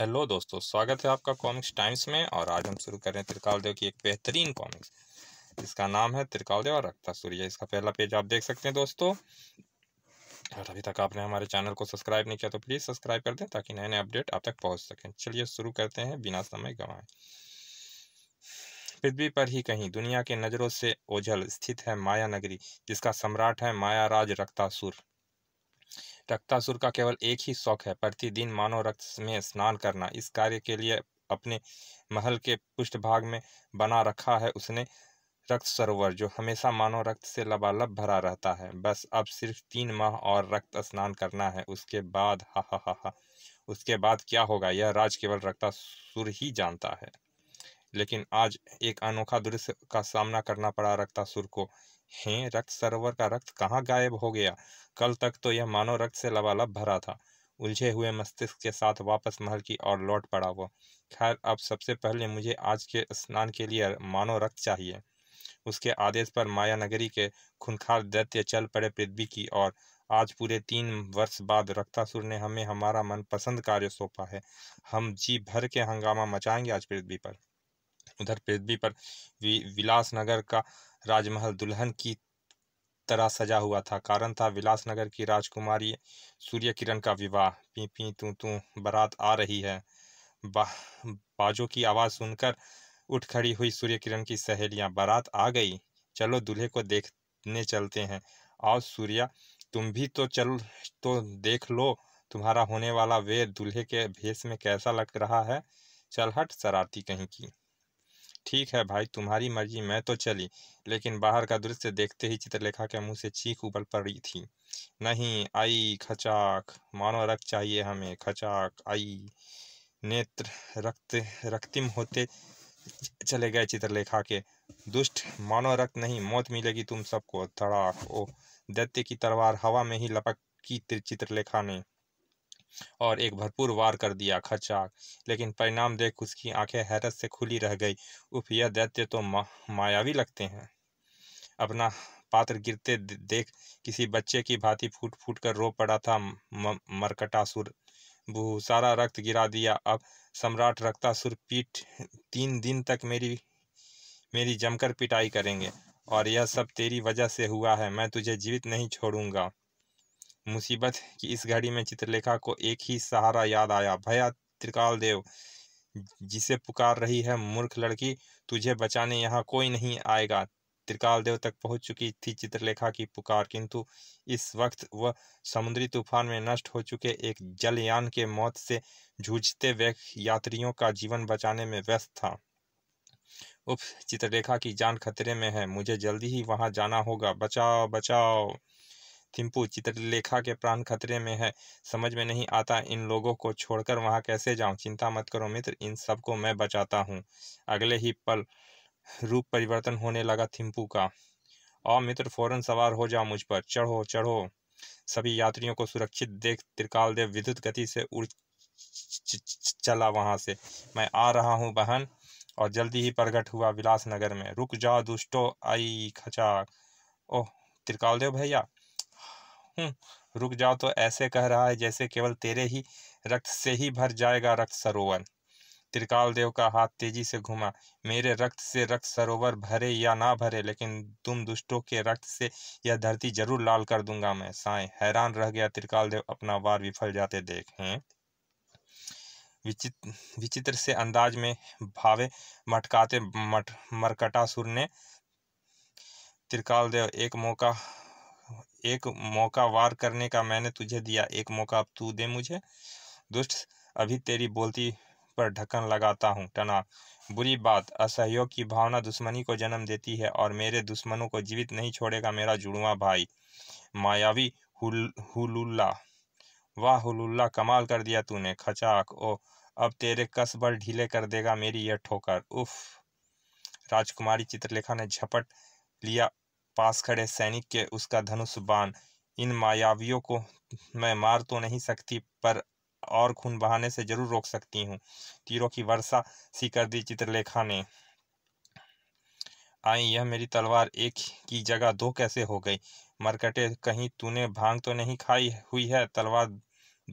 hello दोस्तों स्वागत है आपका कॉमिक्स टाइम्स में और आज हम शुरू कर रहे हैं त्रिकालदेव की एक बेहतरीन कॉमिक्स जिसका नाम है त्रिकालदेव और रक्ता सूर्य इसका पहला पेज आप देख सकते हैं दोस्तों और अभी तक आपने हमारे चैनल को सब्सक्राइब नहीं किया तो प्लीज़ सब्सक्राइब कर दें ताकि नए नए अपडेट आप तक पहुँच सकें चलिए शुरू करते हैं बिना समय गंवाए पृथ्वी पर ही कहीं दुनिया के नज़रों से ओझल स्थित है माया नगरी जिसका सम्राट है माया राज रक्तासुर रक्तासुर का केवल एक ही शौक है प्रतिदिन मानव रक्त में स्नान करना इस कार्य के लिए अपने महल के पुष्ट भाग में बना रखा है उसने रक्त सरोवर जो हमेशा मानव रक्त से लबालब भरा रहता है बस अब सिर्फ तीन माह और रक्त स्नान करना है उसके बाद हा हा हा हा उसके बाद क्या होगा यह राज केवल रक्तासुर ही जानता है लेकिन आज एक अनोखा दृश्य का सामना करना पड़ा रक्तासुर को हैं रक्त सरोवर का रक्त कहाँ गायब हो गया कल तक तो यह मानो रक्त से लबालब भरा था उलझे हुए मस्तिष्क के साथ वापस महल की ओर लौट पड़ा वो खैर अब सबसे पहले मुझे आज के स्नान के लिए मानो रक्त चाहिए उसके आदेश पर माया नगरी के खुनखार दैत्य चल पड़े पृथ्वी की और आज पूरे तीन वर्ष बाद रक्तासुर ने हमें हमारा मनपसंद कार्य सौंपा है हम जी भर के हंगामा मचाएंगे आज पृथ्वी पर उधर पृथ्वी पर वि, विलास नगर का राजमहल दुल्हन की तरह सजा हुआ था कारण था विलासनगर की राजकुमारी सूर्य किरण का विवाह पी पी तू तू बारात आ रही है बा, बाजों की आवाज़ सुनकर उठ खड़ी हुई सूर्य किरण की सहेलियां बारात आ गई चलो दूल्हे को देखने चलते हैं आओ सूर्या तुम भी तो चल तो देख लो तुम्हारा होने वाला वेर दूल्हे के भेष में कैसा लग रहा है चल हट शरारती कहीं की ठीक है भाई तुम्हारी मर्जी मैं तो चली लेकिन बाहर का दृश्य देखते ही चित्रलेखा के मुंह से चीख उबल पड़ी थी नहीं आई खचाक मानो रक्त चाहिए हमें खचाक आई नेत्र रक्त रक्तिम होते चले गए चित्रलेखा के दुष्ट मानो रक्त नहीं मौत मिलेगी तुम सबको धड़ाक ओ दैत्य की तलवार हवा में ही लपक की चित्रलेखा ने और एक भरपूर वार कर दिया खचाक लेकिन परिणाम देख उसकी आंखें हैरत से खुली रह गई उफ यह दैत्य तो मा, मायावी लगते हैं अपना पात्र गिरते देख किसी बच्चे की भांति फूट फूट कर रो पड़ा था म, मरकटासुर सारा रक्त गिरा दिया अब सम्राट रक्तासुर पीठ तीन दिन तक मेरी मेरी जमकर पिटाई करेंगे और यह सब तेरी वजह से हुआ है मैं तुझे जीवित नहीं छोड़ूंगा मुसीबत की इस घड़ी में चित्रलेखा को एक ही सहारा याद आया भया त्रिकाल देव जिसे पुकार रही है मूर्ख लड़की तुझे बचाने यहाँ कोई नहीं आएगा त्रिकाल देव तक पहुंच चुकी थी चित्रलेखा की पुकार किंतु इस वक्त वह समुद्री तूफान में नष्ट हो चुके एक जलयान के मौत से जूझते वे यात्रियों का जीवन बचाने में व्यस्त था उप चित्रलेखा की जान खतरे में है मुझे जल्दी ही वहां जाना होगा बचाओ बचाओ थिम्पू चित्रलेखा के प्राण खतरे में है समझ में नहीं आता इन लोगों को छोड़कर वहाँ कैसे जाऊँ चिंता मत करो मित्र इन सबको मैं बचाता हूँ अगले ही पल रूप परिवर्तन होने लगा थिम्पू का और मित्र फौरन सवार हो जाओ मुझ पर चढ़ो चढ़ो सभी यात्रियों को सुरक्षित देख त्रिकालदेव विद्युत गति से उड़ चला वहाँ से मैं आ रहा हूँ बहन और जल्दी ही प्रकट हुआ विलास नगर में रुक जाओ दुष्टो आई खचा ओह त्रिकालदेव भैया रुक जाओ तो ऐसे कह रहा है जैसे केवल तेरे ही रक्त से ही भर जाएगा रक्त सरोवर त्रिकाल देव का हाथ तेजी से घुमा मेरे रक्त से रक्त सरोवर भरे या ना भरे लेकिन तुम दुष्टों के रक्त से यह धरती जरूर लाल कर दूंगा मैं साय हैरान रह गया त्रिकाल देव अपना वार विफल जाते देखें विचित्र विचित्र से अंदाज में भावे मटकाते मट मरकटासुर ने त्रिकाल देव एक मौका एक मौका वार करने का मैंने तुझे दिया एक मौका अब तू दे मुझे दुष्ट अभी तेरी बोलती पर ढक्कन लगाता हूँ टना बुरी बात असहयोग की भावना दुश्मनी को जन्म देती है और मेरे दुश्मनों को जीवित नहीं छोड़ेगा मेरा जुड़वा भाई मायावी हुल, हुलुल्ला वाह हुलुल्ला कमाल कर दिया तूने खचाक ओ अब तेरे कस बल ढीले कर देगा मेरी यह ठोकर उफ राजकुमारी चित्रलेखा ने झपट लिया पास खड़े सैनिक के उसका धनुष बाण इन मायावियों को मैं मार तो नहीं सकती पर और खून बहाने से जरूर रोक सकती हूँ तीरों की वर्षा सी कर दी चित्रलेखा ने आई यह मेरी तलवार एक की जगह दो कैसे हो गई मरकटे कहीं तूने भांग तो नहीं खाई हुई है तलवार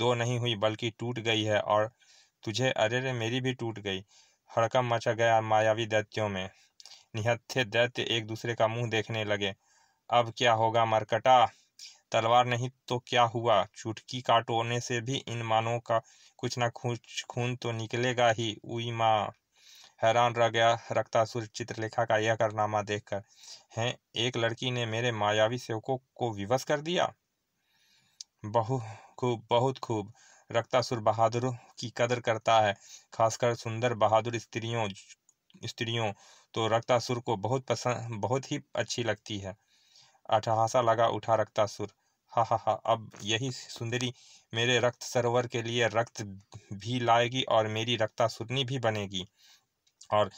दो नहीं हुई बल्कि टूट गई है और तुझे अरे रे मेरी भी टूट गई हड़कम मचा गया मायावी दैत्यों में निहत्थे दैत्य एक दूसरे का मुंह देखने लगे अब क्या होगा मरकटा तलवार नहीं तो क्या हुआ चुटकी काटोने से भी इन मानों का कुछ ना कुछ खून तो निकलेगा ही उई माँ हैरान रह गया रक्तासुर चित्रलेखा का यह करनामा देखकर हैं एक लड़की ने मेरे मायावी सेवकों को विवश कर दिया बहु खूब बहुत खूब रक्तासुर बहादुर की कदर करता है खासकर सुंदर बहादुर स्त्रियों स्त्रियों तो रक्तासुर को बहुत पसंद बहुत ही अच्छी लगती है अठहासा लगा उठा रक्तासुर हा हा हा अब यही सुंदरी मेरे रक्त सरोवर के लिए रक्त भी लाएगी और मेरी रक्तासुरनी भी बनेगी और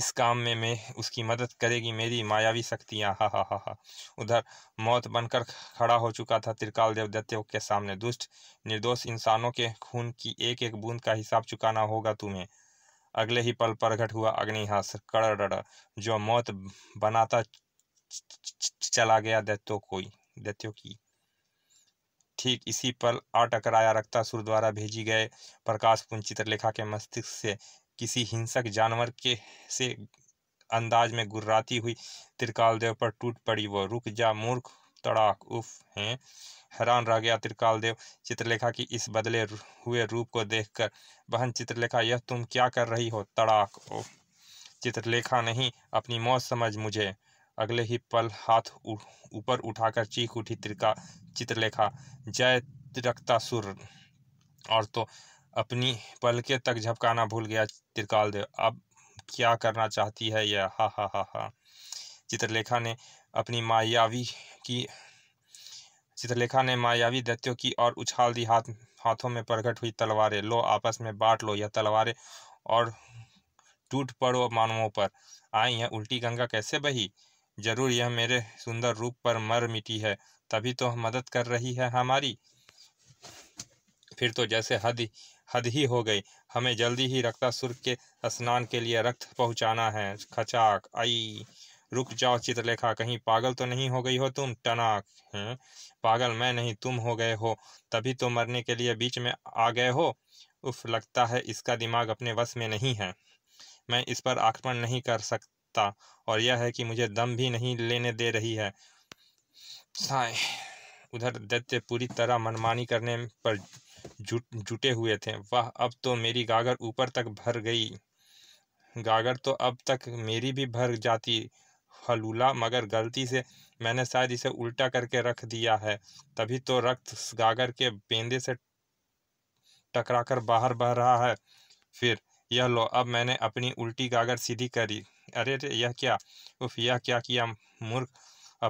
इस काम में मैं उसकी मदद करेगी मेरी मायावी शक्तियाँ हा हा हा हा उधर मौत बनकर खड़ा हो चुका था त्रिकाल देव देवदत्व के सामने दुष्ट निर्दोष इंसानों के खून की एक एक बूंद का हिसाब चुकाना होगा तुम्हें अगले ही पल प्रकट हुआ अग्निहास कड़ जो मौत बनाता चला गया दैत्यो कोई दैत्यो की ठीक इसी पल अटकराया रखता सुर द्वारा भेजी गए प्रकाश पुंज चित्रलेखा के मस्तिष्क से किसी हिंसक जानवर के से अंदाज में गुर्राती हुई त्रिकालदेव पर टूट पड़ी वो रुक जा मूर्ख तड़ाक उफ हैं हैरान रह गया त्रिकाल देव चित्रलेखा की इस बदले हुए रूप को देखकर बहन चित्रलेखा यह तुम क्या कर रही हो तड़ाक उफ चित्रलेखा नहीं अपनी मौत समझ मुझे अगले ही पल हाथ ऊपर उठाकर चीख उठी त्रिका चित्रलेखा जय तिरकता सुर और तो अपनी पलके तक झपकाना भूल गया त्रिकाल देव अब क्या करना चाहती है यह हा हा हा हा चित्रलेखा ने अपनी मायावी की चित्रलेखा ने मायावी दत्यों की और उछाल दी हाथ हाथों में प्रकट हुई तलवारें लो आपस में बांट लो यह तलवारें और टूट पड़ो मानवों पर आई यह उल्टी गंगा कैसे बही जरूर यह मेरे सुंदर रूप पर मर मिटी है तभी तो मदद कर रही है हमारी फिर तो जैसे हद हद ही हो गई हमें जल्दी ही रक्तासुर के स्नान के लिए रक्त पहुंचाना है खचाक आई रुक जाओ चित्रलेखा कहीं पागल तो नहीं हो गई हो तुम टनाक हैं हम्म, पागल मैं नहीं तुम हो गए हो तभी तो मरने के लिए बीच में आ गए हो उफ लगता है इसका दिमाग अपने वश में नहीं है मैं इस पर आक्रमण नहीं कर सकता और यह है कि मुझे दम भी नहीं लेने दे रही है उधर दैत्य पूरी तरह मनमानी करने पर जुट जुटे हुए थे वह अब तो मेरी गागर ऊपर तक भर गई गागर तो अब तक मेरी भी भर जाती हलूला मगर गलती से मैंने शायद इसे उल्टा करके रख दिया है तभी तो रक्त गागर के बेंदे से टकराकर बाहर बह रहा है फिर यह लो अब मैंने अपनी उल्टी गागर सीधी करी अरे रे यह क्या उफ यह क्या किया मूर्ख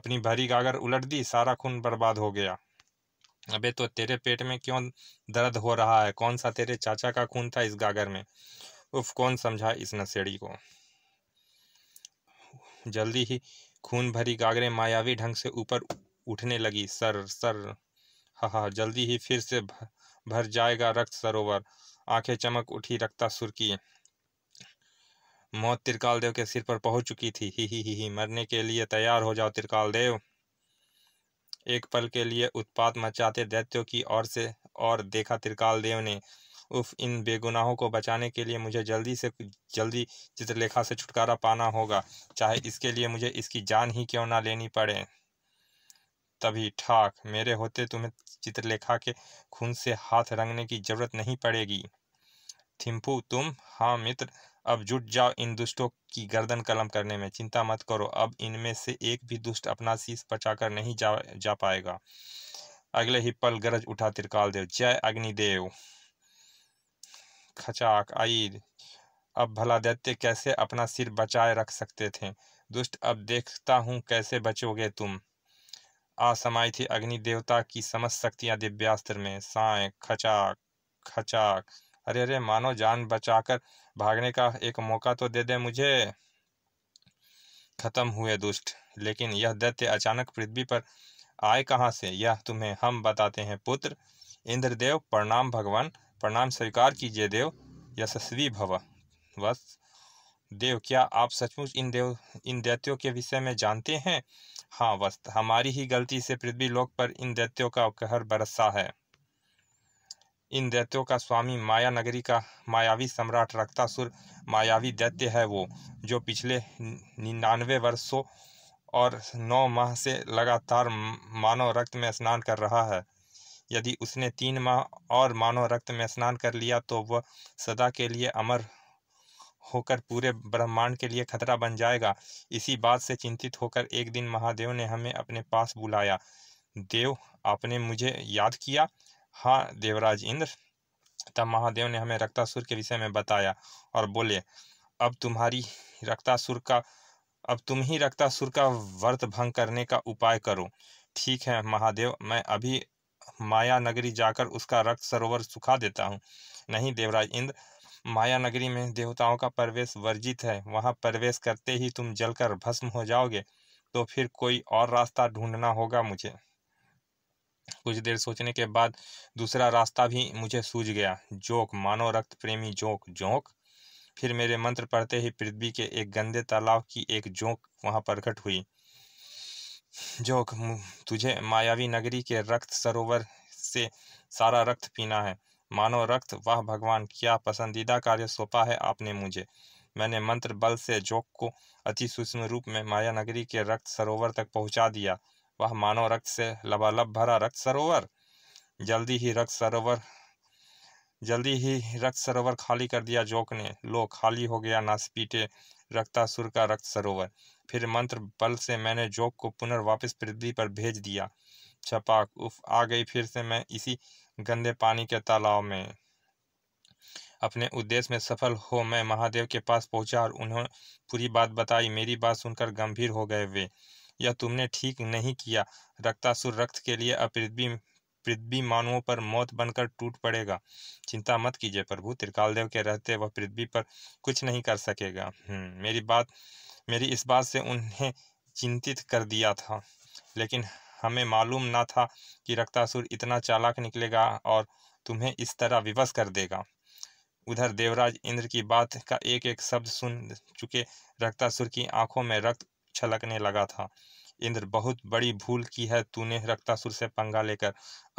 अपनी भरी गागर उलट दी सारा खून बर्बाद हो गया अबे तो तेरे पेट में क्यों दर्द हो रहा है कौन सा तेरे चाचा का खून था इस गागर में उफ कौन समझा इस नशेड़ी को जल्दी ही खून भरी गागरें मायावी ढंग से ऊपर उठने लगी सर सर हा हा जल्दी ही फिर से भर जाएगा रक्त सरोवर आंखें चमक उठी रक्ता सुरखी की मौत त्रिकाल देव के सिर पर पहुंच चुकी थी ही ही ही ही मरने के लिए तैयार हो जाओ त्रिकाल देव एक पल के लिए उत्पात मचाते दैत्यों की ओर से और देखा त्रिकाल देव ने उफ इन बेगुनाहों को बचाने के लिए मुझे जल्दी से जल्दी चित्रलेखा से छुटकारा पाना होगा चाहे इसके लिए मुझे इसकी जान ही क्यों ना लेनी पड़े तभी ठाक मेरे होते तुम्हें चित्रलेखा के खून से हाथ रंगने की जरूरत नहीं पड़ेगी थिम्पू तुम हाँ मित्र अब जुट जाओ इन दुष्टों की गर्दन कलम करने में चिंता मत करो अब इनमें से एक भी दुष्ट अपना शीश कर नहीं जा जा पाएगा अगले ही पल गरज उठा त्रिकाल देव जय अग्निदेव खचाक आईद अब भला दैत्य कैसे अपना सिर बचाए रख सकते थे दुष्ट अब देखता हूँ कैसे बचोगे तुम असमाई थी अग्नि देवता की समस्त शक्तियाँ दिव्यास्त्र में साय खचाक खचाक अरे अरे मानो जान बचाकर भागने का एक मौका तो दे दे मुझे खत्म हुए दुष्ट लेकिन यह दैत्य अचानक पृथ्वी पर आए कहाँ से यह तुम्हें हम बताते हैं पुत्र इंद्रदेव प्रणाम भगवान प्रणाम स्वीकार कीजिए देव यशस्वी भव बस देव क्या आप सचमुच इन देव इन दैत्यों के विषय में जानते हैं हाँ वस्त हमारी ही गलती से पृथ्वी लोक पर इन दैत्यों का कहर बरसा है इन दैत्यों का स्वामी माया नगरी का मायावी सम्राट रक्तासुर मायावी दैत्य है वो जो पिछले निन्यानवे वर्षों और नौ माह से लगातार मानव रक्त में स्नान कर रहा है यदि उसने तीन माह और मानव रक्त में स्नान कर लिया तो वह सदा के लिए अमर होकर पूरे ब्रह्मांड के लिए खतरा बन जाएगा इसी बात से चिंतित होकर एक दिन महादेव ने हमें अपने पास बुलाया देव आपने मुझे याद किया हाँ देवराज इंद्र तब महादेव ने हमें रक्तासुर के विषय में बताया और बोले अब तुम्हारी रक्तासुर का अब तुम ही रक्तासुर का व्रत भंग करने का उपाय करो ठीक है महादेव मैं अभी माया नगरी जाकर उसका रक्त सरोवर सुखा देता हूँ नहीं देवराज इंद्र माया नगरी में देवताओं का प्रवेश वर्जित है वहाँ प्रवेश करते ही तुम जलकर भस्म हो जाओगे तो फिर कोई और रास्ता ढूंढना होगा मुझे कुछ देर सोचने के बाद दूसरा रास्ता भी मुझे सूझ गया जोक मानो रक्त प्रेमी जोक जोंक फिर मेरे मंत्र पढ़ते ही पृथ्वी के एक गंदे तालाब की एक जोंक वहाँ प्रकट हुई जो तुझे मायावी नगरी के रक्त सरोवर से सारा रक्त पीना है मानो रक्त वह भगवान क्या पसंदीदा कार्य सौंपा है आपने मुझे मैंने मंत्र बल से जोक को अति सूक्ष्म रूप में माया नगरी के रक्त सरोवर तक पहुंचा दिया वह मानव रक्त से लबालब भरा रक्त सरोवर जल्दी ही रक्त सरोवर जल्दी ही रक्त सरोवर खाली कर दिया जोक ने लो खाली हो गया नासपीटे रक्तासुर का रक्त सरोवर फिर मंत्र बल से मैंने जोक को पुनर्वापिस पृथ्वी पर भेज दिया छपाक उफ आ गई फिर से मैं इसी गंदे पानी के तालाब में अपने उद्देश्य में सफल हो मैं महादेव के पास पहुंचा और उन्होंने पूरी बात बताई मेरी बात सुनकर गंभीर हो गए वे यह तुमने ठीक नहीं किया रक्तासुर रक्त के लिए अपृथ्वी पृथ्वी मानवों पर मौत बनकर टूट पड़ेगा चिंता मत कीजिए प्रभु त्रिकालदेव के रहते वह पृथ्वी पर कुछ नहीं कर सकेगा हम्म, मेरी बात मेरी इस बात से उन्हें चिंतित कर दिया था लेकिन हमें मालूम ना था कि रक्तासुर इतना चालाक निकलेगा और तुम्हें इस तरह विवश कर देगा उधर देवराज इंद्र की बात का एक एक शब्द सुन चुके रक्तासुर की आंखों में रक्त छलकने लगा था इंद्र बहुत बड़ी भूल की है तूने रक्तासुर से पंगा लेकर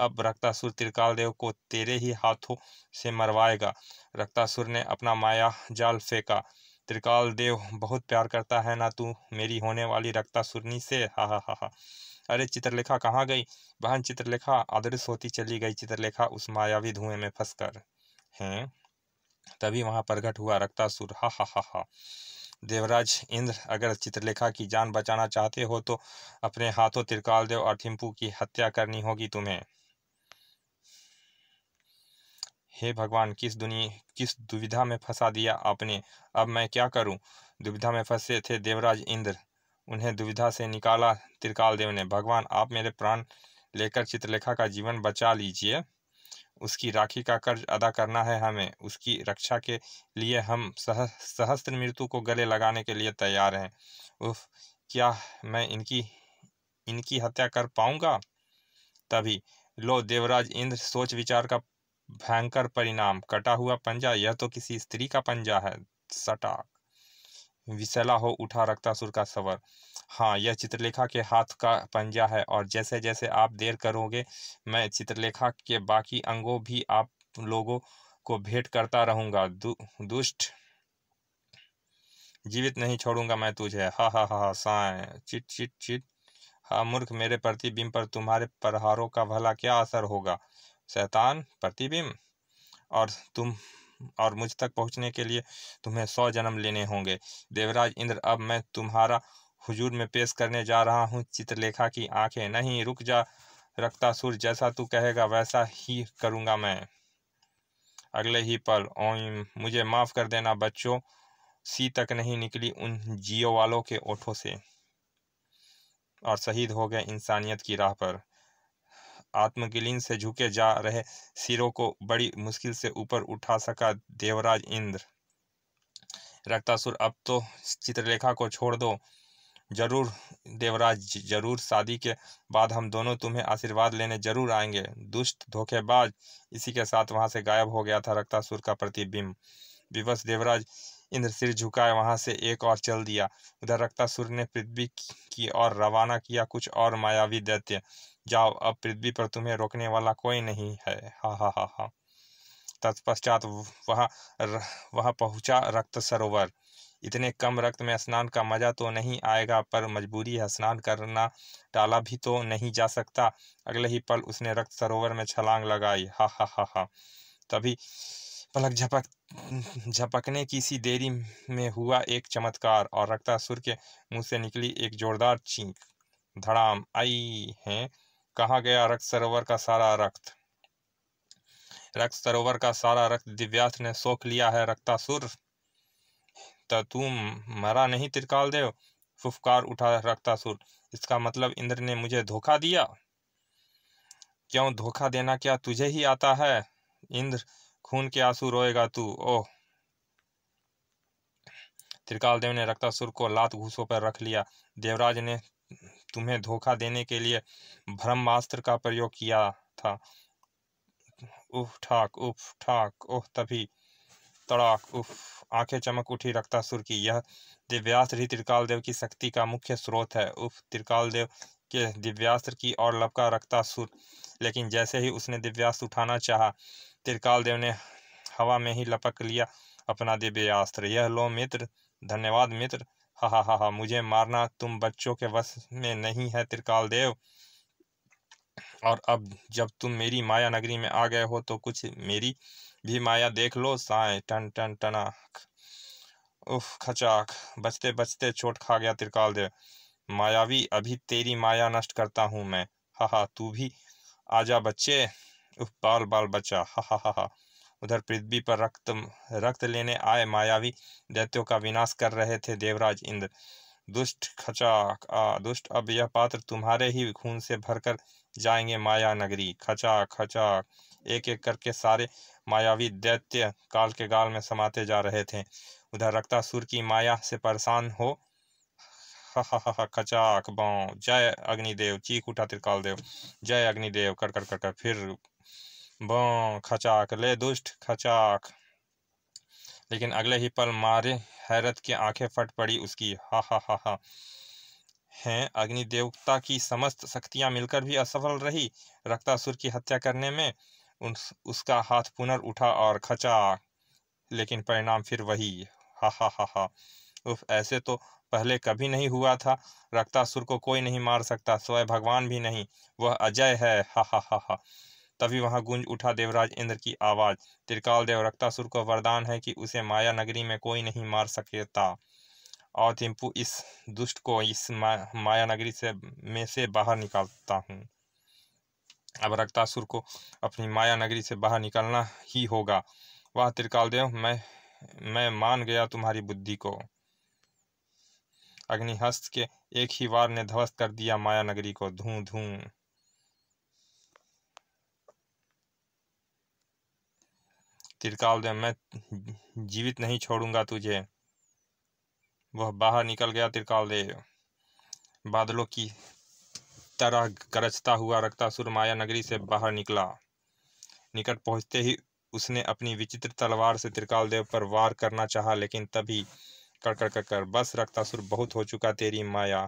अब रक्तासुर त्रिकालदेव को तेरे ही हाथों से मरवाएगा रक्तासुर ने अपना माया जाल फेंका त्रिकालदेव बहुत प्यार करता है ना तू मेरी होने वाली रक्तासुरनी से हा हा हा हा अरे चित्रलेखा कहाँ गई बहन चित्रलेखा आदर्श होती चली गई चित्रलेखा उस मायावी धुएं में फंसकर हैं तभी वहाँ प्रकट हुआ रक्तासुर हा हा हा हा देवराज इंद्र अगर चित्रलेखा की जान बचाना चाहते हो तो अपने हाथों त्रिकाल देव और थिम्पू की हत्या करनी होगी तुम्हें हे भगवान किस दुनिया किस दुविधा में फंसा दिया आपने अब मैं क्या करूं दुविधा में फंसे थे देवराज इंद्र उन्हें दुविधा से निकाला त्रिकाल देव ने भगवान आप मेरे प्राण लेकर चित्रलेखा का जीवन बचा लीजिए उसकी राखी का कर्ज अदा करना है हमें उसकी रक्षा के लिए हम सह सहस्त्र मृत्यु को गले लगाने के लिए तैयार हैं उफ क्या मैं इनकी इनकी हत्या कर पाऊंगा तभी लो देवराज इंद्र सोच विचार का भयंकर परिणाम कटा हुआ पंजा यह तो किसी स्त्री का पंजा है सटाक विसला हो उठा रक्तासुर का सवर हाँ यह चित्रलेखा के हाथ का पंजा है और जैसे जैसे आप देर करोगे मैं चित्रलेखा के बाकी अंगों भी आप लोगों को भेंट करता रहूंगा दु, दुष्ट जीवित नहीं छोड़ूंगा मैं तुझे हा हा हा हा साय चिट चिट चिट हा मूर्ख मेरे प्रतिबिंब पर तुम्हारे प्रहारों का भला क्या असर होगा शैतान प्रतिबिंब और तुम और मुझ तक पहुंचने के लिए तुम्हें सौ जन्म लेने होंगे देवराज इंद्र अब मैं तुम्हारा हुजूर में पेश करने जा रहा हूँ चित्रलेखा की आंखें नहीं रुक जा रखता सुर जैसा तू कहेगा वैसा ही करूँगा मैं अगले ही पल ओम मुझे माफ़ कर देना बच्चों सी तक नहीं निकली उन जियो वालों के ओठों से और शहीद हो गए इंसानियत की राह पर आत्मगिलीन से झुके जा रहे सिरों को बड़ी मुश्किल से ऊपर उठा सका देवराज इंद्र रक्तासुर अब तो चित्रलेखा को छोड़ दो ज़रूर देवराज जरूर शादी के बाद हम दोनों तुम्हें आशीर्वाद लेने जरूर आएंगे दुष्ट धोखेबाज इसी के साथ वहाँ से गायब हो गया था रक्तासुर का प्रतिबिंब विवश देवराज इंद्र सिर झुकाए वहां से एक और चल दिया उधर रक्तासुर ने पृथ्वी की ओर रवाना किया कुछ और मायावी दैत्य जाओ अब पृथ्वी पर तुम्हें रोकने वाला कोई नहीं है हा हा हा हा तत्पश्चात वहाँ वहाँ पहुंचा रक्त सरोवर इतने कम रक्त में स्नान का मज़ा तो नहीं आएगा पर मजबूरी है स्नान करना टाला भी तो नहीं जा सकता अगले ही पल उसने रक्त सरोवर में छलांग लगाई हा हा हा हा तभी पलक झपक झपकने की सी देरी में हुआ एक चमत्कार और रक्तासुर के मुंह से निकली एक जोरदार चीख धड़ाम आई है कहा गया रक्त सरोवर का सारा रक्त रक्त सरोवर का सारा रक्त दिव्यास ने सोख लिया है रक्तासुर ता तुम मरा नहीं त्रिकाल देव फुफकार उठा रखता सुर इसका मतलब इंद्र ने मुझे धोखा दिया क्यों धोखा देना क्या तुझे ही आता है इंद्र खून के आंसू रोएगा तू ओह देव ने रक्तासुर को लात घूसों पर रख लिया देवराज ने तुम्हें धोखा देने के लिए ब्रह्मास्त्र का प्रयोग किया था उफ ठाक उफ ठाक ओह तभी तड़ाक उफ आंखें चमक उठी रक्ता सुर की यह दिव्यास्त्र ही त्रिकाल देव की शक्ति का मुख्य स्रोत है उफ त्रिकाल देव के दिव्यास्त्र की और लपका रखता सुर लेकिन जैसे ही उसने दिव्यास्त्र उठाना चाहा त्रिकाल देव ने हवा में ही लपक लिया अपना दिव्यास्त्र यह लो मित्र धन्यवाद मित्र हा हा हा हा मुझे मारना तुम बच्चों के वश में नहीं है त्रिकाल देव और अब जब तुम मेरी माया नगरी में आ गए हो तो कुछ मेरी भी माया देख लो साए टन टन टना उफ खचाक बचते बचते चोट खा गया त्रिकाल देव मायावी अभी तेरी माया नष्ट करता हूँ मैं हा हा तू भी आजा बच्चे उफ बाल बाल बच्चा हा हा हा हा उधर पृथ्वी पर रक्त रक्त लेने आए मायावी दैत्यों का विनाश कर रहे थे देवराज इंद्र दुष्ट खचाक आ दुष्ट अब यह पात्र तुम्हारे ही खून से भरकर जाएंगे माया नगरी खचाक खचाक एक एक करके सारे मायावी दैत्य काल के गाल में समाते जा रहे थे उधर रक्तासुर की माया से परेशान हो खचाक बाँ जय अग्निदेव चीख उठा त्रिकाल देव जय अग्निदेव कर कर कर कर फिर बाँ खचाक ले दुष्ट खचाक लेकिन अगले ही पल मारे हैरत की आंखें फट पड़ी उसकी हा हा हा हा है अग्नि देवता की समस्त शक्तियां मिलकर भी असफल रही रक्तासुर की हत्या करने में उस, उसका हाथ पुनर उठा और खचा लेकिन परिणाम फिर वही हा हा हा हा उफ ऐसे तो पहले कभी नहीं हुआ था रक्तासुर को कोई नहीं मार सकता स्वयं भगवान भी नहीं वह अजय है हा हा हा हा तभी वहां गूंज उठा देवराज इंद्र की आवाज त्रिकाल देव रक्तासुर को वरदान है कि उसे माया नगरी में कोई नहीं मार सकेता और थिम्पू इस दुष्ट को इस मा, माया नगरी से में से बाहर निकालता हूँ अब रक्तासुर को अपनी माया नगरी से बाहर निकलना ही होगा वाह त्रिकालदेव मैं मैं मान गया तुम्हारी बुद्धि को अग्निहस्त के एक ही वार ने ध्वस्त कर दिया माया नगरी को धूं धूं त्रिकालदेव मैं जीवित नहीं छोड़ूंगा तुझे वह बाहर निकल गया त्रिकालदेव बादलों की तरह गरजता हुआ रक्ता माया नगरी से बाहर निकला निकट पहुंचते ही उसने अपनी विचित्र तलवार से त्रिकाल देव पर वार करना चाहा लेकिन तभी कर कर कर कर बस रक्तासुर बहुत हो चुका तेरी माया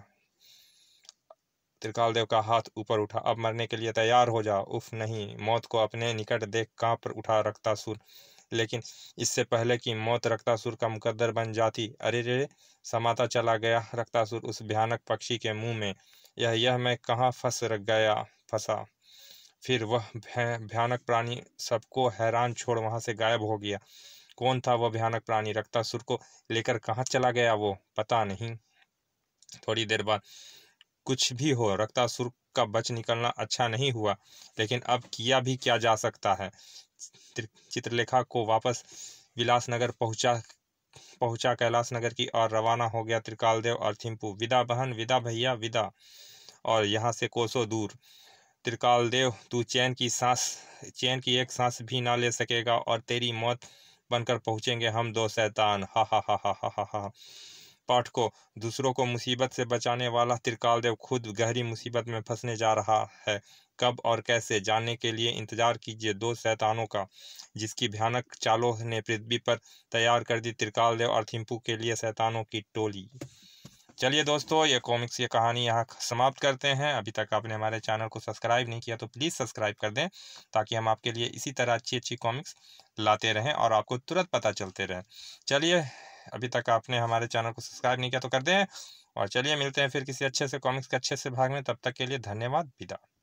त्रिकाल देव का हाथ ऊपर उठा अब मरने के लिए तैयार हो जा उफ नहीं मौत को अपने निकट देख पर उठा रक्तासुर लेकिन इससे पहले कि मौत रक्तासुर का मुकद्दर बन जाती अरे रे समाता चला गया रक्तासुर उस भयानक पक्षी के मुंह में यह यह मैं कहाँ फंस गया फंसा फिर वह भयानक प्राणी सबको हैरान छोड़ वहां से गायब हो गया कौन था वह भयानक प्राणी रक्ता सुर को लेकर कहाँ चला गया वो पता नहीं थोड़ी देर बाद कुछ भी हो सुर का बच निकलना अच्छा नहीं हुआ लेकिन अब किया भी क्या जा सकता है चित्रलेखा को वापस विलासनगर पहुंचा पहुंचा कैलाश नगर की और रवाना हो गया त्रिकालदेव और थिम्पू विदा बहन विदा भैया विदा और यहाँ से कोसों दूर त्रिकालदेव तू चैन की सांस चैन की एक सांस भी ना ले सकेगा और तेरी मौत बनकर पहुँचेंगे हम दो सैतान हा हा हा हा हा हा हा पाठ को दूसरों को मुसीबत से बचाने वाला त्रिकालदेव खुद गहरी मुसीबत में फंसने जा रहा है कब और कैसे जानने के लिए इंतजार कीजिए दो सैतानों का जिसकी भयानक चालों ने पृथ्वी पर तैयार कर दी त्रिकालदेव और थिम्पू के लिए सैतानों की टोली चलिए दोस्तों ये कॉमिक्स ये कहानी यहाँ समाप्त करते हैं अभी तक आपने हमारे चैनल को सब्सक्राइब नहीं किया तो प्लीज़ सब्सक्राइब कर दें ताकि हम आपके लिए इसी तरह अच्छी अच्छी कॉमिक्स लाते रहें और आपको तुरंत पता चलते रहें चलिए अभी तक आपने हमारे चैनल को सब्सक्राइब नहीं किया तो कर दें और चलिए मिलते हैं फिर किसी अच्छे से कॉमिक्स के अच्छे से भाग में तब तक के लिए धन्यवाद विदा